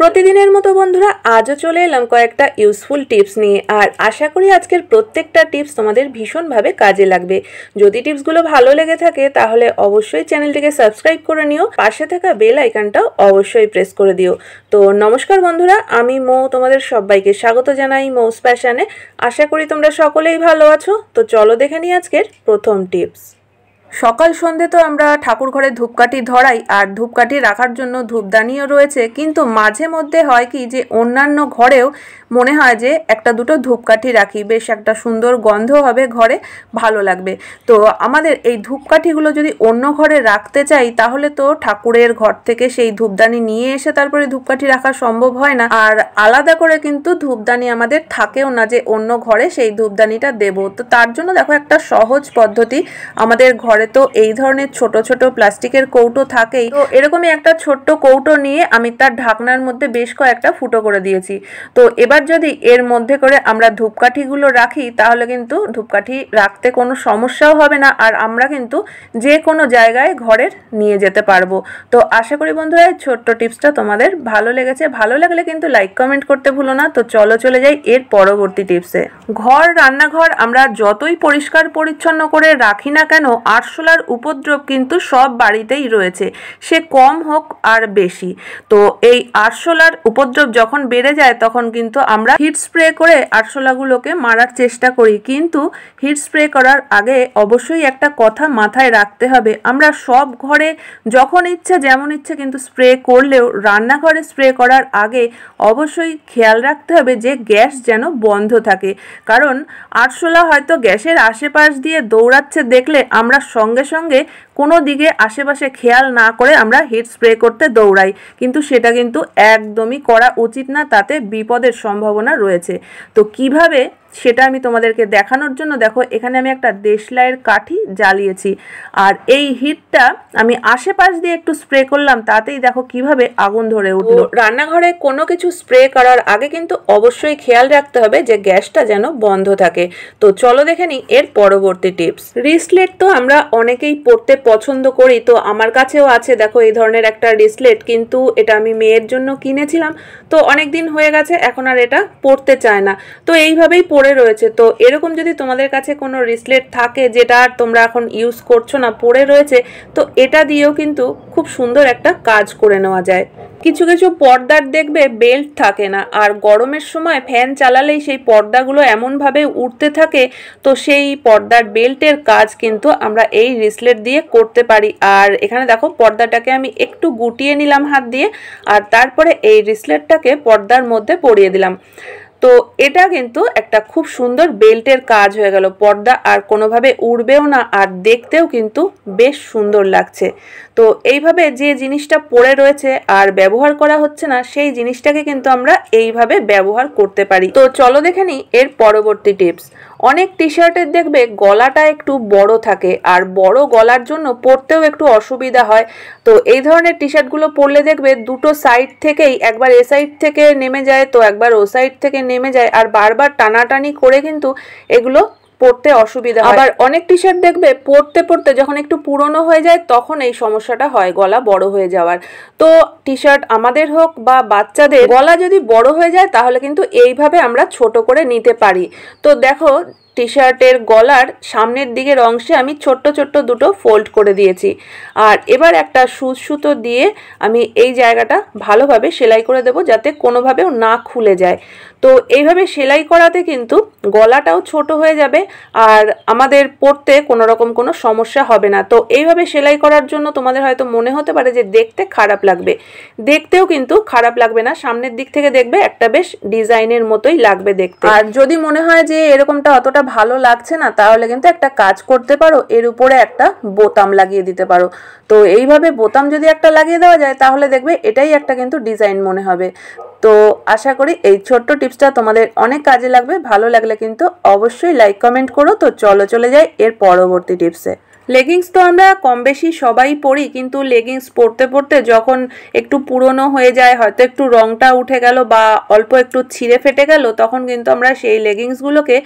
প্রতিদিনের মতো বন্ধুরা আজও চলে এলাম কয়েকটা ইউজফুল টিপস নিয়ে আর আশা করি আজকের প্রত্যেকটা টিপস তোমাদের ভীষণভাবে কাজে লাগবে যদি টিপসগুলো ভালো লেগে থাকে তাহলে অবশ্যই চ্যানেলটিকে সাবস্ক্রাইব করে নিও পাশে থাকা বেল আইকনটাও অবশ্যই প্রেস করে দিও তো নমস্কার বন্ধুরা আমি মৌ তোমাদের সবাইকে স্বাগত জানাই মৌস প্যাশানে আশা করি তোমরা সকলেই ভালো আছো তো চলো দেখে নিই আজকের প্রথম টিপস সকাল সন্ধে তো আমরা ঠাকুর ঘরে ধূপকাঠি ধরাই আর ধূপকাঠি রাখার জন্য ধূপদানিও রয়েছে কিন্তু মাঝে মধ্যে হয় কি যে অন্যান্য ঘরেও মনে হয় যে একটা দুটো ধূপকাঠি রাখি বেশ একটা সুন্দর গন্ধ হবে ঘরে ভালো লাগবে তো আমাদের এই ধূপকাঠিগুলো যদি অন্য ঘরে রাখতে চাই তাহলে তো ঠাকুরের ঘর থেকে সেই ধূপদানি নিয়ে এসে তারপরে ধূপকাঠি রাখা সম্ভব হয় না আর আলাদা করে কিন্তু ধূপদানি আমাদের থাকেও না যে অন্য ঘরে সেই ধূপদানিটা দেব তো তার জন্য দেখো একটা সহজ পদ্ধতি আমাদের ঘরে ঘরে তো এই ধরনের ছোট ছোট প্লাস্টিকের কৌটো থাকেই তো এরকমই একটা ছোট্ট কৌটো নিয়ে আমি তার ঢাকনার মধ্যে বেশ কয়েকটা ফুটো করে দিয়েছি তো এবার যদি এর মধ্যে করে আমরা ধূপকাঠিগুলো রাখি তাহলে কিন্তু ধূপকাঠি রাখতে কোনো সমস্যাও হবে না আর আমরা কিন্তু যে কোনো জায়গায় ঘরের নিয়ে যেতে পারবো তো আশা করি বন্ধুরা এই ছোট্ট টিপসটা তোমাদের ভালো লেগেছে ভালো লাগলে কিন্তু লাইক কমেন্ট করতে ভুলো না তো চলো চলে যাই এর পরবর্তী টিপসে ঘর রান্নাঘর আমরা যতই পরিষ্কার পরিচ্ছন্ন করে রাখি না কেন আর আরশোলার উপদ্রব কিন্তু সব বাড়িতেই রয়েছে সে কম হোক আর বেশি তো এই আরশোলার উপদ্রব যখন বেড়ে যায় তখন কিন্তু আমরা হিট স্প্রে করে আরশোলাগুলোকে মারার চেষ্টা করি কিন্তু হিট স্প্রে করার আগে অবশ্যই একটা কথা মাথায় রাখতে হবে আমরা সব ঘরে যখন ইচ্ছে যেমন ইচ্ছে কিন্তু স্প্রে করলেও রান্নাঘরে স্প্রে করার আগে অবশ্যই খেয়াল রাখতে হবে যে গ্যাস যেন বন্ধ থাকে কারণ আরশোলা হয়তো গ্যাসের আশেপাশ দিয়ে দৌড়াচ্ছে দেখলে আমরা সঙ্গে সঙ্গে কোনো দিকে আশেপাশে খেয়াল না করে আমরা হিট স্প্রে করতে দৌড়াই কিন্তু সেটা কিন্তু একদমই করা উচিত না তাতে বিপদের সম্ভাবনা রয়েছে তো কিভাবে সেটা আমি তোমাদেরকে দেখানোর জন্য দেখো এখানে আমি একটা দেশলাইয়ের কাঠি জ্বালিয়েছি আর এই হিটটা আমি আশেপাশ দিয়ে একটু স্প্রে করলাম তাতেই দেখো কিভাবে আগুন ধরে উঠলো রান্নাঘরে কোনো কিছু স্প্রে করার আগে কিন্তু অবশ্যই খেয়াল রাখতে হবে যে গ্যাসটা যেন বন্ধ থাকে তো চলো দেখে নিই এর পরবর্তী টিপস রিসলেট তো আমরা অনেকেই পড়তে পছন্দ করি তো আমার কাছেও আছে দেখো এই ধরনের একটা রেসলেট কিন্তু এটা আমি মেয়ের জন্য কিনেছিলাম তো অনেক দিন হয়ে গেছে এখন আর এটা পড়তে চায় না তো এইভাবেই পড়ে রয়েছে তো এরকম যদি তোমাদের কাছে কোনো রেসলেট থাকে যেটা আর তোমরা এখন ইউজ করছো না পড়ে রয়েছে তো এটা দিয়েও কিন্তু খুব সুন্দর একটা কাজ করে নেওয়া যায় কিছু কিছু পর্দার দেখবে বেল্ট থাকে না আর গরমের সময় ফ্যান চালালেই সেই পর্দাগুলো এমনভাবে উঠতে থাকে তো সেই পর্দার বেল্টের কাজ কিন্তু আমরা এই রিসলেট দিয়ে করতে পারি আর এখানে দেখো পর্দাটাকে আমি একটু গুটিয়ে নিলাম হাত দিয়ে আর তারপরে এই রিসলেটটাকে পর্দার মধ্যে পরিয়ে দিলাম তো এটা কিন্তু একটা খুব সুন্দর বেল্টের কাজ হয়ে গেল পর্দা আর কোনোভাবে উড়বেও না আর দেখতেও কিন্তু বেশ সুন্দর লাগছে তো এইভাবে যে জিনিসটা পড়ে রয়েছে আর ব্যবহার করা হচ্ছে না সেই জিনিসটাকে কিন্তু আমরা এইভাবে ব্যবহার করতে পারি তো চলো দেখে নিই এর পরবর্তী টিপস অনেক টি শার্টের দেখবে গলাটা একটু বড় থাকে আর বড় গলার জন্য পরতেও একটু অসুবিধা হয় তো এই ধরনের টি শার্টগুলো পরলে দেখবে দুটো সাইড থেকেই একবার এ সাইড থেকে নেমে যায় তো একবার ও সাইড থেকে নেমে যায় আর বারবার টানাটানি করে কিন্তু এগুলো পড়তে অসুবিধা আবার অনেক টি শার্ট দেখবে পড়তে পড়তে যখন একটু পুরনো হয়ে যায় তখন এই সমস্যাটা হয় গলা বড় হয়ে যাওয়ার তো টি শার্ট আমাদের হোক বা বাচ্চাদের গলা যদি বড় হয়ে যায় তাহলে কিন্তু এইভাবে আমরা ছোট করে নিতে পারি তো দেখো টি শার্টের গলার সামনের দিকের অংশে আমি ছোট্ট ছোট্ট দুটো ফোল্ড করে দিয়েছি আর এবার একটা সুচ সুতো দিয়ে আমি এই জায়গাটা ভালোভাবে সেলাই করে দেব যাতে কোনোভাবেও না খুলে যায় তো এইভাবে সেলাই করাতে কিন্তু গলাটাও ছোট হয়ে যাবে আর আমাদের পড়তে কোনো রকম কোনো সমস্যা হবে না তো এইভাবে সেলাই করার জন্য তোমাদের হয়তো মনে হতে পারে যে দেখতে খারাপ লাগবে দেখতেও কিন্তু খারাপ লাগবে না সামনের দিক থেকে দেখবে একটা বেশ ডিজাইনের মতোই লাগবে দেখতে আর যদি মনে হয় যে এরকমটা অতটা ভালো লাগছে না তাহলে কিন্তু একটা কাজ করতে পারো এর উপরে একটা বোতাম লাগিয়ে দিতে পারো তো এইভাবে বোতাম যদি একটা লাগিয়ে দেওয়া যায় তাহলে দেখবে এটাই একটা কিন্তু ডিজাইন মনে হবে তো আশা করি এই ছোট্ট টিপসটা তোমাদের অনেক কাজে লাগবে ভালো লাগলে কিন্তু অবশ্যই লাইক কমেন্ট করো তো চলো চলে যাই এর পরবর্তী টিপসে লেগিংস তো আমরা কম বেশি সবাই পরি কিন্তু লেগিংস পরতে পরতে যখন একটু পুরনো হয়ে যায় হয়তো একটু রংটা উঠে গেল বা অল্প একটু ছিঁড়ে ফেটে গেল তখন কিন্তু আমরা সেই লেগিংসগুলোকে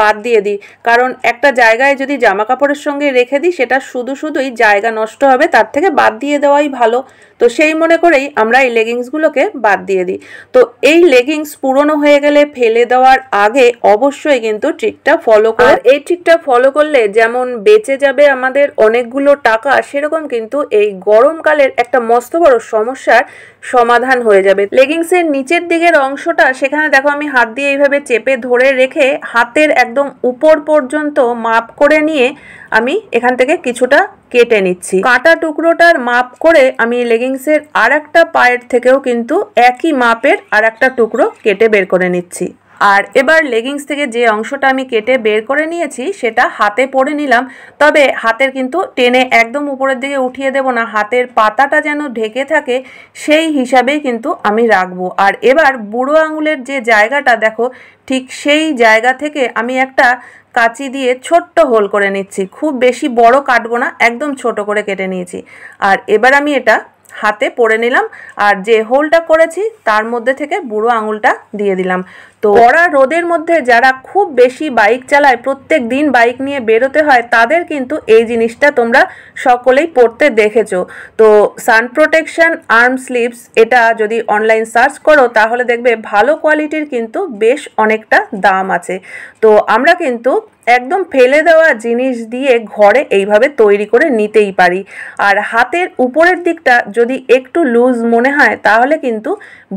বাদ দিয়ে দিই কারণ একটা জায়গায় যদি জামা কাপড়ের সঙ্গে রেখে দিই সেটা শুধু শুধুই জায়গা নষ্ট হবে তার থেকে বাদ দিয়ে দেওয়াই ভালো তো সেই মনে করেই আমরা এই লেগিংসগুলোকে বাদ দিয়ে দিই তো এই লেগিংস পুরনো হয়ে গেলে ফেলে দেওয়ার আগে অবশ্যই কিন্তু ট্রিকটা ফলো করে এই ট্রিকটা ফলো করলে যেমন বেঁচে যাবে আমাদের অনেকগুলো টাকা সেরকম কিন্তু এই গরমকালের একটা মস্ত বড় সমস্যার সমাধান হয়ে যাবে লেগিংসের নিচের দিকের অংশটা সেখানে দেখো আমি হাত দিয়ে এইভাবে চেপে ধরে রেখে হাতের একদম উপর পর্যন্ত মাপ করে নিয়ে আমি এখান থেকে কিছুটা কেটে নিচ্ছি কাটা টুকরোটার মাপ করে আমি লেগিংসের আর একটা পায়ের থেকেও কিন্তু একই মাপের আর একটা টুকরো কেটে বের করে নিচ্ছি আর এবার লেগিংস থেকে যে অংশটা আমি কেটে বের করে নিয়েছি সেটা হাতে পরে নিলাম তবে হাতের কিন্তু টেনে একদম উপরের দিকে উঠিয়ে দেব না হাতের পাতাটা যেন ঢেকে থাকে সেই হিসাবেই কিন্তু আমি রাখবো আর এবার বুড়ো আঙুলের যে জায়গাটা দেখো ঠিক সেই জায়গা থেকে আমি একটা কাঁচি দিয়ে ছোট্ট হোল করে নিচ্ছি খুব বেশি বড় কাটবো না একদম ছোট করে কেটে নিয়েছি আর এবার আমি এটা হাতে পরে নিলাম আর যে হোলটা করেছি তার মধ্যে থেকে বুড়ো আঙুলটা দিয়ে দিলাম তো কড়া রোদের মধ্যে যারা খুব বেশি বাইক চালায় প্রত্যেক দিন বাইক নিয়ে বেরোতে হয় তাদের কিন্তু এই জিনিসটা তোমরা সকলেই পড়তে দেখেছ তো সান প্রোটেকশন আর্ম স্লিপস এটা যদি অনলাইন সার্চ করো তাহলে দেখবে ভালো কোয়ালিটির কিন্তু বেশ অনেকটা দাম আছে তো আমরা কিন্তু একদম ফেলে দেওয়া জিনিস দিয়ে ঘরে এইভাবে তৈরি করে নিতেই পারি আর হাতের উপরের দিকটা যদি একটু লুজ মনে হয় তাহলে কিন্তু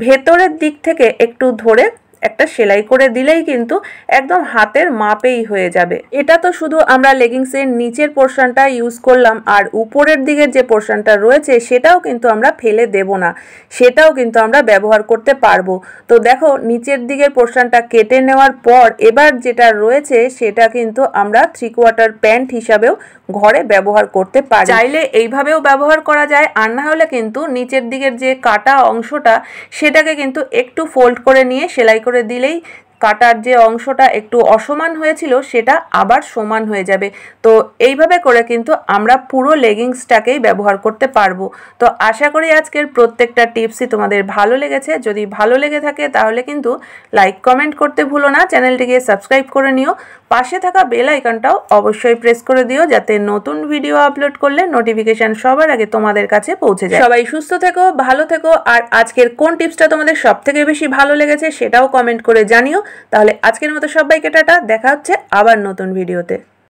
ভেতরের দিক থেকে একটু ধরে একটা সেলাই করে দিলেই কিন্তু একদম হাতের মাপেই হয়ে যাবে এটা তো শুধু আমরা লেগিংসের নিচের পোর্শনটা ইউজ করলাম আর উপরের দিকের যে পোর্শনটা রয়েছে সেটাও কিন্তু আমরা ফেলে দেব না সেটাও কিন্তু আমরা ব্যবহার করতে পারবো তো দেখো নিচের দিকের পোর্শনটা কেটে নেওয়ার পর এবার যেটা রয়েছে সেটা কিন্তু আমরা থ্রি কোয়ার্টার প্যান্ট হিসাবেও ঘরে ব্যবহার করতে পারি চাইলে এইভাবেও ব্যবহার করা যায় আর না হলে কিন্তু নিচের দিকের যে কাটা অংশটা সেটাকে কিন্তু একটু ফোল্ড করে নিয়ে সেলাই করে দিলেই কাটার যে অংশটা একটু অসমান হয়েছিল সেটা আবার সমান হয়ে যাবে তো এইভাবে করে কিন্তু আমরা পুরো লেগিংসটাকেই ব্যবহার করতে পারবো তো আশা করি আজকের প্রত্যেকটা টিপসই তোমাদের ভালো লেগেছে যদি ভালো লেগে থাকে তাহলে কিন্তু লাইক কমেন্ট করতে ভুলো না চ্যানেলটিকে সাবস্ক্রাইব করে নিও পাশে থাকা বেল আইকনটাও অবশ্যই প্রেস করে দিও যাতে নতুন ভিডিও আপলোড করলে নোটিফিকেশান সবার আগে তোমাদের কাছে পৌঁছে যায় সবাই সুস্থ থেকো ভালো থেকো আর আজকের কোন টিপসটা তোমাদের সবথেকে বেশি ভালো লেগেছে সেটাও কমেন্ট করে জানিও তাহলে আজকের মতো সবাইকে টাটা দেখা হচ্ছে আবার নতুন ভিডিওতে